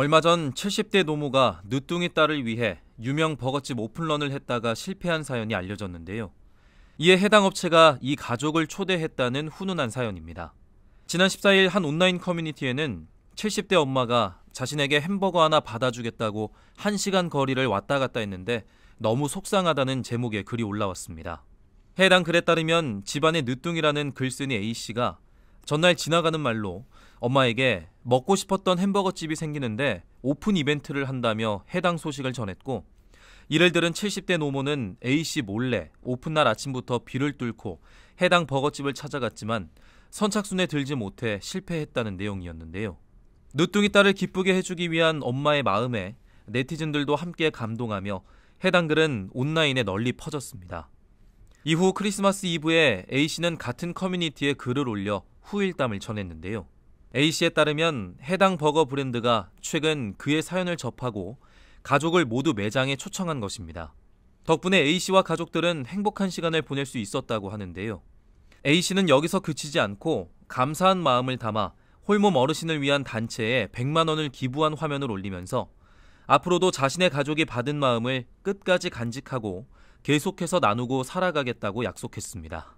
얼마 전 70대 노모가 늦둥이 딸을 위해 유명 버거집 오픈런을 했다가 실패한 사연이 알려졌는데요. 이에 해당 업체가 이 가족을 초대했다는 훈훈한 사연입니다. 지난 14일 한 온라인 커뮤니티에는 70대 엄마가 자신에게 햄버거 하나 받아주겠다고 1시간 거리를 왔다 갔다 했는데 너무 속상하다는 제목의 글이 올라왔습니다. 해당 글에 따르면 집안의 늦둥이라는 글쓴이 A씨가 전날 지나가는 말로 엄마에게 먹고 싶었던 햄버거 집이 생기는데 오픈 이벤트를 한다며 해당 소식을 전했고 이를 들은 70대 노모는 A씨 몰래 오픈날 아침부터 비를 뚫고 해당 버거집을 찾아갔지만 선착순에 들지 못해 실패했다는 내용이었는데요. 늦둥이 딸을 기쁘게 해주기 위한 엄마의 마음에 네티즌들도 함께 감동하며 해당 글은 온라인에 널리 퍼졌습니다. 이후 크리스마스 이브에 A씨는 같은 커뮤니티에 글을 올려 후일담을 전했는데요. A씨에 따르면 해당 버거 브랜드가 최근 그의 사연을 접하고 가족을 모두 매장에 초청한 것입니다. 덕분에 A씨와 가족들은 행복한 시간을 보낼 수 있었다고 하는데요. A씨는 여기서 그치지 않고 감사한 마음을 담아 홀몸 어르신을 위한 단체에 100만 원을 기부한 화면을 올리면서 앞으로도 자신의 가족이 받은 마음을 끝까지 간직하고 계속해서 나누고 살아가겠다고 약속했습니다.